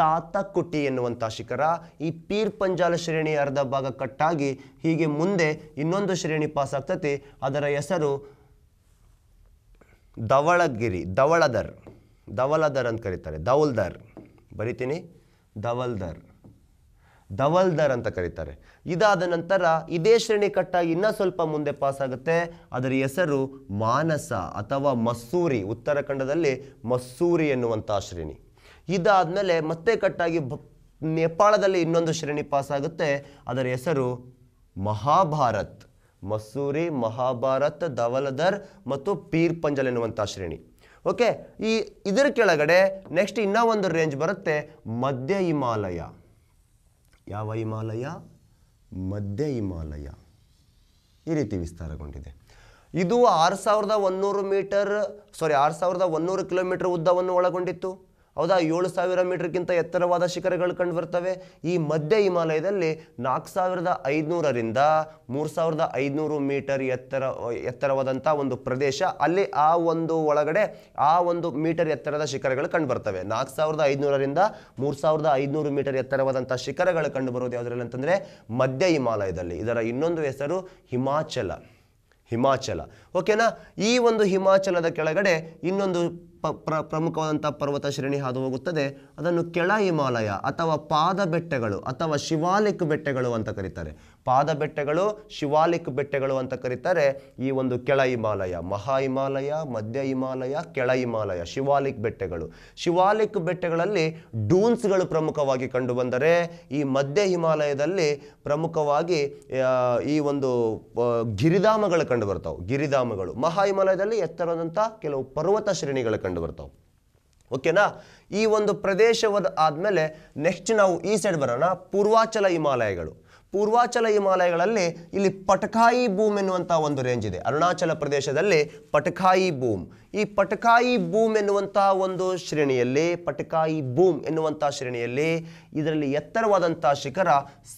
ತಾತಕುಟಿ ಎನ್ನುವಂಥ ಶಿಖರ ಈ ಪೀರ್ ಪಂಜಾಲ ಶ್ರೇಣಿ ಅರ್ಧ ಭಾಗ ಕಟ್ಟಾಗಿ ಹೀಗೆ ಮುಂದೆ ಇನ್ನೊಂದು ಶ್ರೇಣಿ ಪಾಸ್ ಆಗ್ತತಿ ಅದರ ಹೆಸರು ಧವಳಗಿರಿ ಧವಳದರ್ ಧವಲದರ್ ಅಂತ ಕರೀತಾರೆ ಧವಲ್ದರ್ ಬರಿತೀನಿ ದವಲ್ದರ್ ದವಲ್ದರ್ ಅಂತ ಕರೀತಾರೆ ಇದಾದ ನಂತರ ಇದೇ ಶ್ರೇಣಿ ಕಟ್ಟಾಗಿ ಇನ್ನೂ ಸ್ವಲ್ಪ ಮುಂದೆ ಪಾಸಾಗುತ್ತೆ ಅದರ ಹೆಸರು ಮಾನಸ ಅಥವಾ ಮಸ್ಸೂರಿ ಉತ್ತರಾಖಂಡದಲ್ಲಿ ಮಸ್ಸೂರಿ ಎನ್ನುವಂಥ ಶ್ರೇಣಿ ಇದಾದ ಮೇಲೆ ಮತ್ತೆ ಕಟ್ಟಾಗಿ ನೇಪಾಳದಲ್ಲಿ ಇನ್ನೊಂದು ಶ್ರೇಣಿ ಪಾಸಾಗುತ್ತೆ ಅದರ ಹೆಸರು ಮಹಾಭಾರತ್ ಮಸೂರಿ ಮಹಾಭಾರತ್ ಧವಲಧರ್ ಮತ್ತು ಪೀರ್ ಪಂಜಲ್ ಎನ್ನುವಂಥ ಶ್ರೇಣಿ ಓಕೆ ಈ ಇದರ ಕೆಳಗಡೆ ನೆಕ್ಸ್ಟ್ ಇನ್ನೂ ಒಂದು ರೇಂಜ್ ಬರುತ್ತೆ ಮಧ್ಯ ಹಿಮಾಲಯ ಯಾವ ಹಿಮಾಲಯ ಮಧ್ಯ ಹಿಮಾಲಯ ಈ ರೀತಿ ವಿಸ್ತಾರಗೊಂಡಿದೆ ಇದು ಆರು ಸಾವಿರದ ಒನ್ನೂರು ಮೀಟರ್ ಸಾರಿ ಆರು ಸಾವಿರದ ಒನ್ನೂರು ಕಿಲೋಮೀಟರ್ ಉದ್ದವನ್ನು ಒಳಗೊಂಡಿತ್ತು ಹೌದಾ ಏಳು ಸಾವಿರ ಮೀಟರ್ಗಿಂತ ಎತ್ತರವಾದ ಶಿಖರಗಳು ಕಂಡು ಬರ್ತವೆ ಈ ಮಧ್ಯ ಹಿಮಾಲಯದಲ್ಲಿ ನಾಲ್ಕು ಸಾವಿರದ ಐದುನೂರರಿಂದ ಮೂರು ಸಾವಿರದ ಐದುನೂರು ಮೀಟರ್ ಎತ್ತರ ಎತ್ತರವಾದಂಥ ಒಂದು ಪ್ರದೇಶ ಅಲ್ಲಿ ಆ ಒಂದು ಒಳಗಡೆ ಆ ಒಂದು ಮೀಟರ್ ಎತ್ತರದ ಶಿಖರಗಳು ಕಂಡು ಬರ್ತವೆ ನಾಲ್ಕು ಸಾವಿರದ ಐದುನೂರರಿಂದ ಮೂರು ಸಾವಿರದ ಐದುನೂರು ಮೀಟರ್ ಎತ್ತರವಾದಂಥ ಶಿಖರಗಳು ಕಂಡು ಬರೋದು ಯಾವುದರಲ್ಲಿ ಅಂತಂದರೆ ಮಧ್ಯ ಹಿಮಾಲಯದಲ್ಲಿ ಇದರ ಇನ್ನೊಂದು ಹೆಸರು ಹಿಮಾಚಲ ಹಿಮಾಚಲ ಓಕೆನಾ ಈ ಒಂದು ಹಿಮಾಚಲದ ಕೆಳಗಡೆ ಇನ್ನೊಂದು ಪ ಪ್ರ ಪ್ರಮುಖವಾದಂಥ ಪರ್ವತ ಶ್ರೇಣಿ ಹಾದು ಹೋಗುತ್ತದೆ ಅದನ್ನು ಕೆಳ ಹಿಮಾಲಯ ಅಥವಾ ಪಾದ ಬೆಟ್ಟಗಳು ಅಥವಾ ಶಿವಾಲಿಕ್ ಬೆಟ್ಟಗಳು ಅಂತ ಕರೀತಾರೆ ಪಾದ ಬೆಟ್ಟಗಳು ಶಿವಾಲಿಕ್ ಬೆಟ್ಟಗಳು ಅಂತ ಕರೀತಾರೆ ಈ ಒಂದು ಕೆಳ ಹಿಮಾಲಯ ಮಹಾ ಹಿಮಾಲಯ ಮಧ್ಯ ಹಿಮಾಲಯ ಕೆಳ ಹಿಮಾಲಯ ಶಿವಾಲಿಕ್ ಬೆಟ್ಟಗಳು ಶಿವಾಲಿಕ್ ಬೆಟ್ಟಗಳಲ್ಲಿ ಡೂನ್ಸ್ಗಳು ಪ್ರಮುಖವಾಗಿ ಕಂಡುಬಂದರೆ ಈ ಮಧ್ಯ ಹಿಮಾಲಯದಲ್ಲಿ ಪ್ರಮುಖವಾಗಿ ಈ ಒಂದು ಗಿರಿಧಾಮಗಳು ಕಂಡು ಬರ್ತಾವೆ ಗಿರಿಧಾಮಗಳು ಮಹಾ ಹಿಮಾಲಯದಲ್ಲಿ ಎತ್ತರದಂಥ ಕೆಲವು ಪರ್ವತ ಶ್ರೇಣಿಗಳು ಕಂಡು ಬರ್ತಾವೆ ಓಕೆನಾ ಈ ಒಂದು ಪ್ರದೇಶವಾದ ಆದಮೇಲೆ ನೆಕ್ಸ್ಟ್ ನಾವು ಈ ಸೈಡ್ ಬರೋಣ ಪೂರ್ವಾಚಲ ಹಿಮಾಲಯಗಳು ಪೂರ್ವಾಚಲ ಹಿಮಾಲಯಗಳಲ್ಲಿ ಇಲ್ಲಿ ಪಟಕಾಯಿ ಭೂಮ್ ಎನ್ನುವಂಥ ಒಂದು ರೇಂಜ್ ಇದೆ ಅರುಣಾಚಲ ಪ್ರದೇಶದಲ್ಲಿ ಪಟಕಾಯಿ ಭೂಮ್ ಈ ಪಟಕಾಯಿ ಬೂಮ್ ಎನ್ನುವಂತಹ ಒಂದು ಶ್ರೇಣಿಯಲ್ಲಿ ಪಟಕಾಯಿ ಬೂಮ್ ಎನ್ನುವಂತಹ ಶ್ರೇಣಿಯಲ್ಲಿ ಇದರಲ್ಲಿ ಎತ್ತರವಾದಂತಹ ಶಿಖರ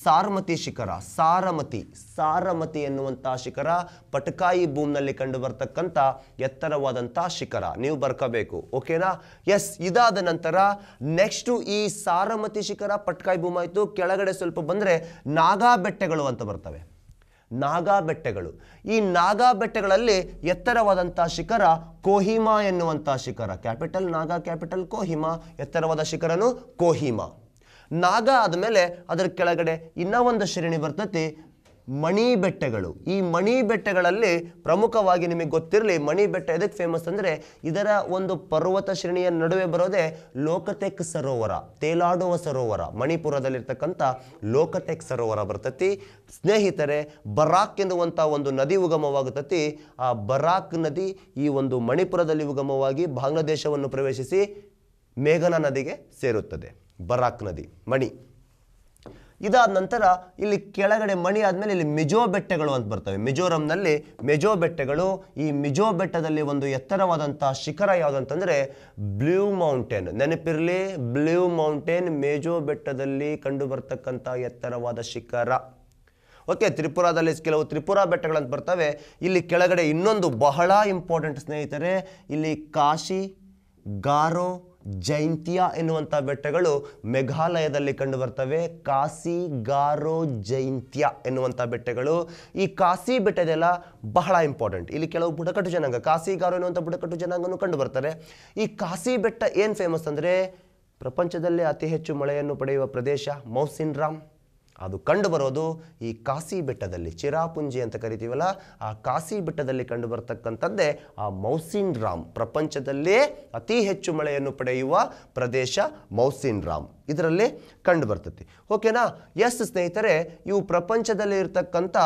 ಸಾರಮತಿ ಶಿಖರ ಸಾರಮತಿ ಸಾರಮತಿ ಎನ್ನುವಂತಹ ಶಿಖರ ಪಟಕಾಯಿ ಬೂಮ್ನಲ್ಲಿ ಕಂಡು ಬರ್ತಕ್ಕಂಥ ಎತ್ತರವಾದಂತಹ ಶಿಖರ ನೀವು ಬರ್ಕೋಬೇಕು ಓಕೆನಾ ಎಸ್ ಇದಾದ ನಂತರ ನೆಕ್ಸ್ಟು ಈ ಸಾರಮತಿ ಶಿಖರ ಪಟ್ಕಾಯಿ ಬೂಮ್ ಆಯಿತು ಕೆಳಗಡೆ ಸ್ವಲ್ಪ ಬಂದರೆ ನಾಗಾ ಬೆಟ್ಟಗಳು ಅಂತ ಬರ್ತವೆ ನಾಗಾ ಬೆಟ್ಟಗಳು ಈ ನಾಗಾ ಬೆಟ್ಟಗಳಲ್ಲಿ ಎತ್ತರವಾದಂಥ ಶಿಖರ ಕೋಹಿಮಾ ಎನ್ನುವಂಥ ಶಿಖರ ಕ್ಯಾಪಿಟಲ್ ನಾಗಾ ಕ್ಯಾಪಿಟಲ್ ಕೋಹಿಮಾ ಎತ್ತರವಾದ ಶಿಖರನು ಕೋಹಿಮಾ ನಾಗ ಆದಮೇಲೆ ಅದರ ಕೆಳಗಡೆ ಇನ್ನೂ ಒಂದು ಶ್ರೇಣಿ ಬರ್ತತಿ ಮಣಿ ಬೆಟ್ಟಗಳು ಈ ಮಣಿ ಬೆಟ್ಟಗಳಲ್ಲಿ ಪ್ರಮುಖವಾಗಿ ನಿಮಗೆ ಗೊತ್ತಿರಲಿ ಮಣಿ ಬೆಟ್ಟ ಎದಕ್ಕೆ ಫೇಮಸ್ ಅಂದರೆ ಇದರ ಒಂದು ಪರ್ವತ ಶ್ರೇಣಿಯ ನಡುವೆ ಬರೋದೇ ಲೋಕತೆಕ್ ಸರೋವರ ತೇಲಾಡುವ ಸರೋವರ ಮಣಿಪುರದಲ್ಲಿರ್ತಕ್ಕಂಥ ಲೋಕತೆಕ್ ಸರೋವರ ಬರ್ತತಿ ಸ್ನೇಹಿತರೆ ಬರಾಕ್ ಎನ್ನುವಂಥ ಒಂದು ನದಿ ಉಗಮವಾಗುತ್ತತಿ ಆ ಬರಾಕ್ ನದಿ ಈ ಒಂದು ಮಣಿಪುರದಲ್ಲಿ ಉಗಮವಾಗಿ ಬಾಂಗ್ಲಾದೇಶವನ್ನು ಪ್ರವೇಶಿಸಿ ಮೇಘನಾ ನದಿಗೆ ಸೇರುತ್ತದೆ ಬರಾಕ್ ನದಿ ಮಣಿ ಇದಾದ ನಂತರ ಇಲ್ಲಿ ಕೆಳಗಡೆ ಮಣಿ ಆದಮೇಲೆ ಇಲ್ಲಿ ಮಿಜೋ ಬೆಟ್ಟಗಳು ಅಂತ ಬರ್ತವೆ ಮಿಜೋರಂನಲ್ಲಿ ಮೆಜೋ ಬೆಟ್ಟಗಳು ಈ ಮಿಜೋ ಬೆಟ್ಟದಲ್ಲಿ ಒಂದು ಎತ್ತರವಾದಂತಹ ಶಿಖರ ಯಾವುದಂತಂದರೆ ಬ್ಲೂ ಮೌಂಟೇನ್ ನೆನಪಿರಲಿ ಬ್ಲೂ ಮೌಂಟೇನ್ ಮೆಜೋ ಬೆಟ್ಟದಲ್ಲಿ ಕಂಡು ಎತ್ತರವಾದ ಶಿಖರ ಓಕೆ ತ್ರಿಪುರಾದಲ್ಲಿ ಕೆಲವು ತ್ರಿಪುರಾ ಬೆಟ್ಟಗಳಂತ ಬರ್ತವೆ ಇಲ್ಲಿ ಕೆಳಗಡೆ ಇನ್ನೊಂದು ಬಹಳ ಇಂಪಾರ್ಟೆಂಟ್ ಸ್ನೇಹಿತರೆ ಇಲ್ಲಿ ಕಾಶಿ ಗಾರೋ ಜೈಂತಿಯಾ ಎನ್ನುವಂಥ ಬೆಟ್ಟಗಳು ಮೇಘಾಲಯದಲ್ಲಿ ಕಂಡು ಬರ್ತವೆ ಕಾಸಿ ಗಾರೋ ಜೈಂತ್ಯ ಎನ್ನುವಂಥ ಬೆಟ್ಟಗಳು ಈ ಕಾಸಿ ಬೆಟ್ಟದೆಲ್ಲ ಬಹಳ ಇಂಪಾರ್ಟೆಂಟ್ ಇಲ್ಲಿ ಕೆಲವು ಬುಡಕಟ್ಟು ಜನಾಂಗ ಕಾಸಿ ಗಾರೋ ಎನ್ನುವಂಥ ಬುಡಕಟ್ಟು ಜನಾಂಗನೂ ಕಂಡು ಬರ್ತಾರೆ ಈ ಕಾಸಿ ಬೆಟ್ಟ ಏನು ಫೇಮಸ್ ಅಂದರೆ ಪ್ರಪಂಚದಲ್ಲೇ ಅತಿ ಹೆಚ್ಚು ಮಳೆಯನ್ನು ಪಡೆಯುವ ಪ್ರದೇಶ ಮೌಸಿನ್ ರಾಮ್ ಅದು ಕಂಡುಬರೋದು ಈ ಕಾಸಿ ಬೆಟ್ಟದಲ್ಲಿ ಚಿರಾಪುಂಜಿ ಅಂತ ಕರಿತೀವಲ್ಲ ಆ ಕಾಸಿ ಬೆಟ್ಟದಲ್ಲಿ ಕಂಡು ಬರತಕ್ಕಂಥದ್ದೇ ಆ ಮೌಸಿನ್ ರಾಮ್ ಪ್ರಪಂಚದಲ್ಲೇ ಅತಿ ಹೆಚ್ಚು ಮಳೆಯನ್ನು ಪಡೆಯುವ ಪ್ರದೇಶ ಮೌಸಿನ್ ರಾಮ್ ಇದರಲ್ಲಿ ಕಂಡು ಬರ್ತತಿ ಓಕೆನಾ ಎಸ್ ಸ್ನೇಹಿತರೆ ಇವು ಪ್ರಪಂಚದಲ್ಲಿ ಇರತಕ್ಕಂಥ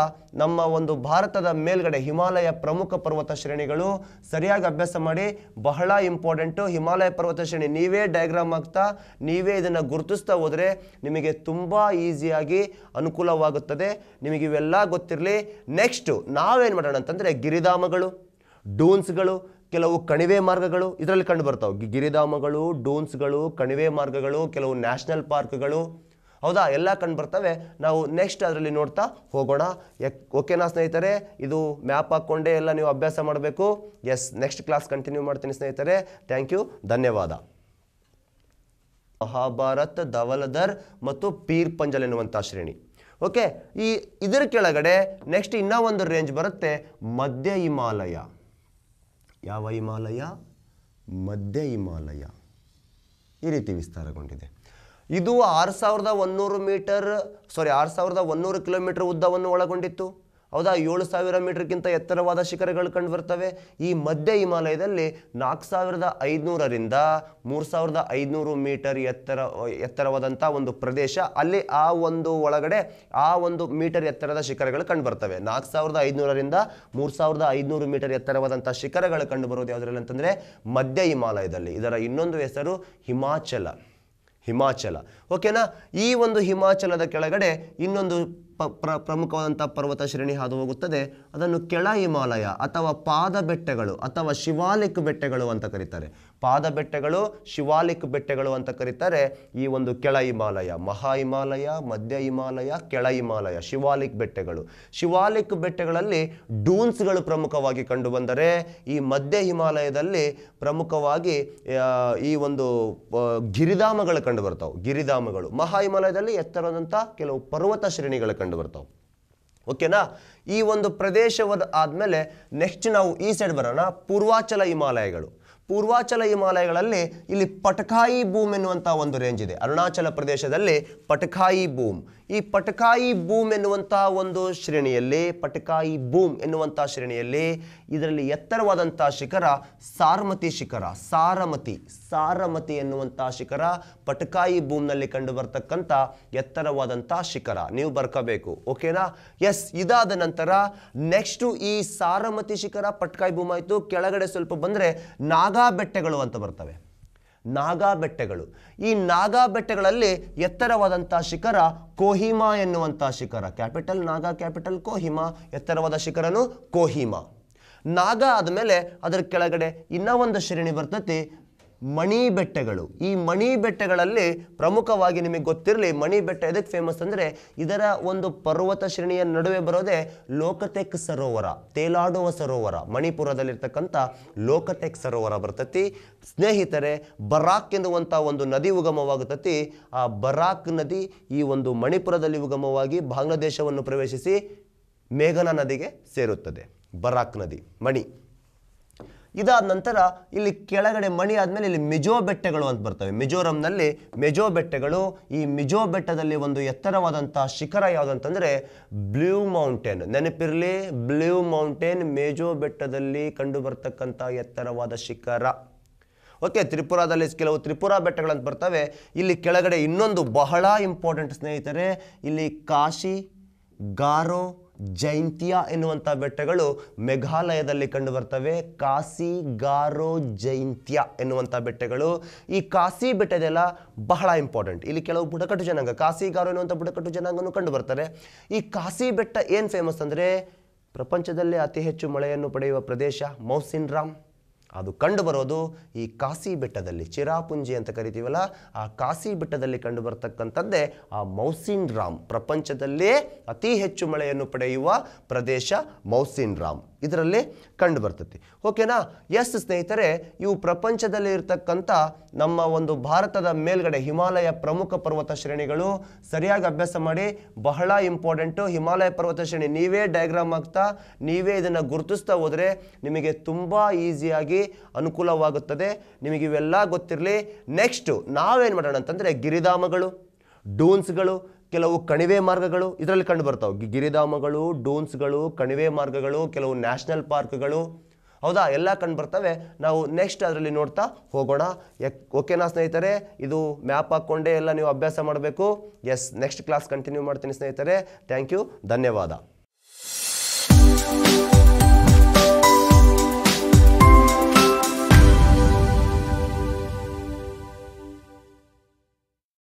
ನಮ್ಮ ಒಂದು ಭಾರತದ ಮೇಲ್ಗಡೆ ಹಿಮಾಲಯ ಪ್ರಮುಖ ಪರ್ವತ ಶ್ರೇಣಿಗಳು ಸರಿಯಾಗಿ ಅಭ್ಯಾಸ ಮಾಡಿ ಬಹಳ ಇಂಪಾರ್ಟೆಂಟು ಹಿಮಾಲಯ ಪರ್ವತ ಶ್ರೇಣಿ ನೀವೇ ಡಯಾಗ್ರಾಮ್ ಆಗ್ತಾ ನೀವೇ ಇದನ್ನು ಗುರುತಿಸ್ತಾ ಹೋದರೆ ನಿಮಗೆ ತುಂಬ ಈಸಿಯಾಗಿ ಅನುಕೂಲವಾಗುತ್ತದೆ ನಿಮಗೆ ಇವೆಲ್ಲ ಗೊತ್ತಿರಲಿ ನೆಕ್ಸ್ಟು ನಾವೇನು ಮಾಡೋಣ ಅಂತಂದರೆ ಗಿರಿಧಾಮಗಳು ಡೂನ್ಸ್ಗಳು ಕೆಲವು ಕಣಿವೆ ಮಾರ್ಗಗಳು ಇದರಲ್ಲಿ ಕಂಡು ಬರ್ತಾವೆ ಗಿರಿಧಾಮಗಳು ಡೋನ್ಸ್ಗಳು ಕಣಿವೆ ಮಾರ್ಗಗಳು ಕೆಲವು ನ್ಯಾಷನಲ್ ಪಾರ್ಕ್ಗಳು ಹೌದಾ ಎಲ್ಲ ಕಂಡು ಬರ್ತವೆ ನಾವು ನೆಕ್ಸ್ಟ್ ಅದರಲ್ಲಿ ನೋಡ್ತಾ ಹೋಗೋಣ ಓಕೆನಾ ಸ್ನೇಹಿತರೆ ಇದು ಮ್ಯಾಪ್ ಹಾಕ್ಕೊಂಡೇ ಎಲ್ಲ ನೀವು ಅಭ್ಯಾಸ ಮಾಡಬೇಕು ಎಸ್ ನೆಕ್ಸ್ಟ್ ಕ್ಲಾಸ್ ಕಂಟಿನ್ಯೂ ಮಾಡ್ತೀನಿ ಸ್ನೇಹಿತರೆ ಥ್ಯಾಂಕ್ ಯು ಧನ್ಯವಾದ ಮಹಾಭಾರತ್ ಧವಲಧರ್ ಮತ್ತು ಪೀರ್ ಪಂಜಲ್ ಎನ್ನುವಂಥ ಶ್ರೇಣಿ ಓಕೆ ಈ ಇದರ ಕೆಳಗಡೆ ನೆಕ್ಸ್ಟ್ ಇನ್ನೂ ಒಂದು ರೇಂಜ್ ಬರುತ್ತೆ ಮಧ್ಯ ಹಿಮಾಲಯ ಯಾವ ಹಿಮಾಲಯ ಮಧ್ಯ ಹಿಮಾಲಯ ಈ ರೀತಿ ವಿಸ್ತಾರಗೊಂಡಿದೆ ಇದು ಆರು ಸಾವಿರದ ಒನ್ನೂರು ಮೀಟರ್ ಸಾರಿ ಆರು ಸಾವಿರದ ಒನ್ನೂರು ಕಿಲೋಮೀಟರ್ ಉದ್ದವನ್ನು ಒಳಗೊಂಡಿತ್ತು ಹೌದಾ ಏಳು ಸಾವಿರ ಮೀಟರ್ಗಿಂತ ಎತ್ತರವಾದ ಶಿಖರಗಳು ಕಂಡು ಬರ್ತವೆ ಈ ಮಧ್ಯ ಹಿಮಾಲಯದಲ್ಲಿ ನಾಲ್ಕು ಸಾವಿರದ ಐದುನೂರರಿಂದ ಮೂರು ಸಾವಿರದ ಐದುನೂರು ಮೀಟರ್ ಎತ್ತರ ಎತ್ತರವಾದಂಥ ಒಂದು ಪ್ರದೇಶ ಅಲ್ಲಿ ಆ ಒಂದು ಒಳಗಡೆ ಆ ಒಂದು ಮೀಟರ್ ಎತ್ತರದ ಶಿಖರಗಳು ಕಂಡು ಬರ್ತವೆ ನಾಲ್ಕು ಸಾವಿರದ ಐದುನೂರರಿಂದ ಮೂರು ಸಾವಿರದ ಐದುನೂರು ಮೀಟರ್ ಎತ್ತರವಾದಂಥ ಶಿಖರಗಳು ಕಂಡು ಬರೋದು ಯಾವುದರಲ್ಲಿ ಅಂತಂದರೆ ಮಧ್ಯ ಹಿಮಾಲಯದಲ್ಲಿ ಇದರ ಇನ್ನೊಂದು ಹೆಸರು ಹಿಮಾಚಲ ಹಿಮಾಚಲ ಓಕೆನಾ ಈ ಒಂದು ಹಿಮಾಚಲದ ಕೆಳಗಡೆ ಇನ್ನೊಂದು ಪ ಪ್ರ ಪ್ರಮುಖವಾದಂಥ ಪರ್ವತ ಶ್ರೇಣಿ ಹಾದು ಹೋಗುತ್ತದೆ ಅದನ್ನು ಕೆಳ ಹಿಮಾಲಯ ಅಥವಾ ಪಾದ ಬೆಟ್ಟಗಳು ಅಥವಾ ಶಿವಾಲಿಕ್ ಬೆಟ್ಟಗಳು ಅಂತ ಕರೀತಾರೆ ಪಾದ ಬೆಟ್ಟಗಳು ಶಿವಾಲಿಕ್ ಬೆಟ್ಟಗಳು ಅಂತ ಕರೀತಾರೆ ಈ ಒಂದು ಕೆಳ ಹಿಮಾಲಯ ಮಹಾ ಹಿಮಾಲಯ ಮಧ್ಯ ಹಿಮಾಲಯ ಕೆಳ ಹಿಮಾಲಯ ಶಿವಾಲಿಕ್ ಬೆಟ್ಟಗಳು ಶಿವಾಲಿಕ್ ಬೆಟ್ಟಗಳಲ್ಲಿ ಡೂನ್ಸ್ಗಳು ಪ್ರಮುಖವಾಗಿ ಕಂಡುಬಂದರೆ ಈ ಮಧ್ಯ ಹಿಮಾಲಯದಲ್ಲಿ ಪ್ರಮುಖವಾಗಿ ಈ ಒಂದು ಗಿರಿಧಾಮಗಳು ಕಂಡು ಬರ್ತಾವೆ ಗಿರಿಧಾಮಗಳು ಮಹಾ ಹಿಮಾಲಯದಲ್ಲಿ ಎತ್ತರದಂಥ ಕೆಲವು ಪರ್ವತ ಶ್ರೇಣಿಗಳು ಕಂಡು ಬರ್ತಾವೆ ಓಕೆನಾ ಈ ಒಂದು ಪ್ರದೇಶವಾದ ಆದಮೇಲೆ ನೆಕ್ಸ್ಟ್ ನಾವು ಈ ಸೈಡ್ ಬರೋಣ ಪೂರ್ವಾಚಲ ಹಿಮಾಲಯಗಳು ಪೂರ್ವಾಚಲ ಹಿಮಾಲಯಗಳಲ್ಲಿ ಇಲ್ಲಿ ಪಟಕಾಯಿ ಭೂಮ್ ಎನ್ನುವಂಥ ಒಂದು ರೇಂಜ್ ಇದೆ ಅರುಣಾಚಲ ಪ್ರದೇಶದಲ್ಲಿ ಪಟಕಾಯಿ ಭೂಮ್ ಈ ಪಟಕಾಯಿ ಭೂಮ್ ಎನ್ನುವಂಥ ಒಂದು ಶ್ರೇಣಿಯಲ್ಲಿ ಪಟಕಾಯಿ ಭೂಮ್ ಎನ್ನುವಂಥ ಶ್ರೇಣಿಯಲ್ಲಿ ಇದರಲ್ಲಿ ಎತ್ತರವಾದಂಥ ಶಿಖರ ಸಾರಮತಿ ಶಿಖರ ಸಾರಮತಿ ಸಾರಮತಿ ಎನ್ನುವಂಥ ಶಿಖರ ಪಟಕಾಯಿ ಭೂಮ್ನಲ್ಲಿ ಕಂಡು ಬರ್ತಕ್ಕಂಥ ಎತ್ತರವಾದಂಥ ಶಿಖರ ನೀವು ಬರ್ಕೋಬೇಕು ಓಕೆನಾ ಎಸ್ ಇದಾದ ನಂತರ ನೆಕ್ಸ್ಟು ಈ ಸಾರಮತಿ ಶಿಖರ ಪಟಕಾಯಿ ಭೂಮ್ ಆಯಿತು ಕೆಳಗಡೆ ಸ್ವಲ್ಪ ಬಂದರೆ ನಾಗ ನಾಗಾ ಬೆಟ್ಟಗಳು ಅಂತ ಬರ್ತವೆ ನಾಗಾ ಬೆಟ್ಟಗಳು ಈ ನಾಗಾ ಬೆಟ್ಟಗಳಲ್ಲಿ ಎತ್ತರವಾದಂಥ ಶಿಖರ ಕೋಹಿಮಾ ಎನ್ನುವಂಥ ಶಿಖರ ಕ್ಯಾಪಿಟಲ್ ನಾಗಾ ಕ್ಯಾಪಿಟಲ್ ಕೋಹಿಮಾ ಎತ್ತರವಾದ ಶಿಖರನು ಕೋಹಿಮಾ ನಾಗ ಆದಮೇಲೆ ಅದರ ಕೆಳಗಡೆ ಇನ್ನೂ ಒಂದು ಶ್ರೇಣಿ ಬರ್ತತಿ ಮಣಿ ಬೆಟ್ಟಗಳು ಈ ಮಣಿ ಬೆಟ್ಟಗಳಲ್ಲಿ ಪ್ರಮುಖವಾಗಿ ನಿಮಗೆ ಗೊತ್ತಿರಲಿ ಮಣಿ ಬೆಟ್ಟ ಎದಕ್ಕೆ ಫೇಮಸ್ ಅಂದರೆ ಇದರ ಒಂದು ಪರ್ವತ ಶ್ರೇಣಿಯ ನಡುವೆ ಬರೋದೇ ಲೋಕತೆಕ್ ಸರೋವರ ತೇಲಾಡುವ ಸರೋವರ ಮಣಿಪುರದಲ್ಲಿರ್ತಕ್ಕಂಥ ಲೋಕತೆಕ್ ಸರೋವರ ಬರ್ತತಿ ಸ್ನೇಹಿತರೆ ಬರಾಕ್ ಎನ್ನುವಂಥ ಒಂದು ನದಿ ಉಗಮವಾಗುತ್ತತಿ ಆ ಬರಾಕ್ ನದಿ ಈ ಒಂದು ಮಣಿಪುರದಲ್ಲಿ ಉಗಮವಾಗಿ ಬಾಂಗ್ಲಾದೇಶವನ್ನು ಪ್ರವೇಶಿಸಿ ಮೇಘನಾ ನದಿಗೆ ಸೇರುತ್ತದೆ ಬರಾಕ್ ನದಿ ಮಣಿ ಇದಾದ ನಂತರ ಇಲ್ಲಿ ಕೆಳಗಡೆ ಮಣಿ ಆದಮೇಲೆ ಇಲ್ಲಿ ಮಿಜೋ ಬೆಟ್ಟಗಳು ಅಂತ ಬರ್ತವೆ ಮಿಜೋರಂನಲ್ಲಿ ಮೆಜೋ ಬೆಟ್ಟಗಳು ಈ ಮಿಜೋ ಬೆಟ್ಟದಲ್ಲಿ ಒಂದು ಎತ್ತರವಾದಂತಹ ಶಿಖರ ಅಂತಂದ್ರೆ ಬ್ಲೂ ಮೌಂಟೇನ್ ನೆನಪಿರಲಿ ಬ್ಲೂ ಮೌಂಟೇನ್ ಮೆಜೋ ಬೆಟ್ಟದಲ್ಲಿ ಕಂಡು ಎತ್ತರವಾದ ಶಿಖರ ಓಕೆ ತ್ರಿಪುರಾದಲ್ಲಿ ಕೆಲವು ತ್ರಿಪುರಾ ಬೆಟ್ಟಗಳಂತ ಬರ್ತವೆ ಇಲ್ಲಿ ಕೆಳಗಡೆ ಇನ್ನೊಂದು ಬಹಳ ಇಂಪಾರ್ಟೆಂಟ್ ಸ್ನೇಹಿತರೆ ಇಲ್ಲಿ ಕಾಶಿ ಗಾರೋ ಜೈಂತಿಯಾ ಎನ್ನುವಂಥ ಬೆಟ್ಟಗಳು ಮೇಘಾಲಯದಲ್ಲಿ ಕಂಡುಬರ್ತವೆ ಕಾಸಿ ಗಾರೋ ಜೈಂತ್ಯ ಎನ್ನುವಂಥ ಬೆಟ್ಟಗಳು ಈ ಕಾಸಿ ಬೆಟ್ಟದೆಲ್ಲ ಬಹಳ ಇಂಪಾರ್ಟೆಂಟ್ ಇಲ್ಲಿ ಕೆಲವು ಬುಡಕಟ್ಟು ಜನಾಂಗ ಕಾಸಿ ಗಾರೋ ಎನ್ನುವಂಥ ಬುಡಕಟ್ಟು ಜನಾಂಗನೂ ಕಂಡುಬರ್ತಾರೆ ಈ ಕಾಸಿ ಬೆಟ್ಟ ಏನು ಫೇಮಸ್ ಅಂದರೆ ಪ್ರಪಂಚದಲ್ಲೇ ಅತಿ ಹೆಚ್ಚು ಮಳೆಯನ್ನು ಪಡೆಯುವ ಪ್ರದೇಶ ಮೌಸಿನ್ ರಾಮ್ ಅದು ಕಂಡುಬರೋದು ಈ ಕಾಸಿ ಬೆಟ್ಟದಲ್ಲಿ ಚಿರಾಪುಂಜಿ ಅಂತ ಕರಿತೀವಲ್ಲ ಆ ಕಾಸಿ ಬೆಟ್ಟದಲ್ಲಿ ಕಂಡು ಬರತಕ್ಕಂಥದ್ದೇ ಆ ಮೌಸಿನ್ ರಾಮ್ ಪ್ರಪಂಚದಲ್ಲೇ ಅತಿ ಹೆಚ್ಚು ಮಳೆಯನ್ನು ಪಡೆಯುವ ಪ್ರದೇಶ ಮೌಸಿನ್ ರಾಮ್ ಇದರಲ್ಲಿ ಕಂಡು ಬರ್ತತಿ ಓಕೆನಾ ಎಸ್ ಸ್ನೇಹಿತರೆ ಇವು ಪ್ರಪಂಚದಲ್ಲಿ ಇರತಕ್ಕಂಥ ನಮ್ಮ ಒಂದು ಭಾರತದ ಮೇಲ್ಗಡೆ ಹಿಮಾಲಯ ಪ್ರಮುಖ ಪರ್ವತ ಶ್ರೇಣಿಗಳು ಸರಿಯಾಗಿ ಅಭ್ಯಾಸ ಮಾಡಿ ಬಹಳ ಇಂಪಾರ್ಟೆಂಟು ಹಿಮಾಲಯ ಪರ್ವತ ಶ್ರೇಣಿ ನೀವೇ ಡಯಾಗ್ರಾಮ್ ಆಗ್ತಾ ನೀವೇ ಇದನ್ನು ಗುರುತಿಸ್ತಾ ಹೋದರೆ ನಿಮಗೆ ತುಂಬ ಈಸಿಯಾಗಿ ಅನುಕೂಲವಾಗುತ್ತದೆ ನಿಮಗೆ ಇವೆಲ್ಲ ಗೊತ್ತಿರಲಿ ನೆಕ್ಸ್ಟು ನಾವೇನು ಮಾಡೋಣ ಅಂತಂದರೆ ಗಿರಿಧಾಮಗಳು ಡೂನ್ಸ್ಗಳು ಕೆಲವು ಕಣಿವೆ ಮಾರ್ಗಗಳು ಇದರಲ್ಲಿ ಕಂಡು ಬರ್ತಾವೆ ಗಿರಿಧಾಮಗಳು ಡೋನ್ಸ್ಗಳು ಕಣಿವೆ ಮಾರ್ಗಗಳು ಕೆಲವು ನ್ಯಾಷನಲ್ ಪಾರ್ಕ್ಗಳು ಹೌದಾ ಎಲ್ಲ ಕಂಡು ಬರ್ತವೆ ನಾವು ನೆಕ್ಸ್ಟ್ ಅದರಲ್ಲಿ ನೋಡ್ತಾ ಹೋಗೋಣ ಓಕೆನಾ ಸ್ನೇಹಿತರೆ ಇದು ಮ್ಯಾಪ್ ಹಾಕ್ಕೊಂಡೇ ಎಲ್ಲ ನೀವು ಅಭ್ಯಾಸ ಮಾಡಬೇಕು ಎಸ್ ನೆಕ್ಸ್ಟ್ ಕ್ಲಾಸ್ ಕಂಟಿನ್ಯೂ ಮಾಡ್ತೀನಿ ಸ್ನೇಹಿತರೆ ಥ್ಯಾಂಕ್ ಯು ಧನ್ಯವಾದ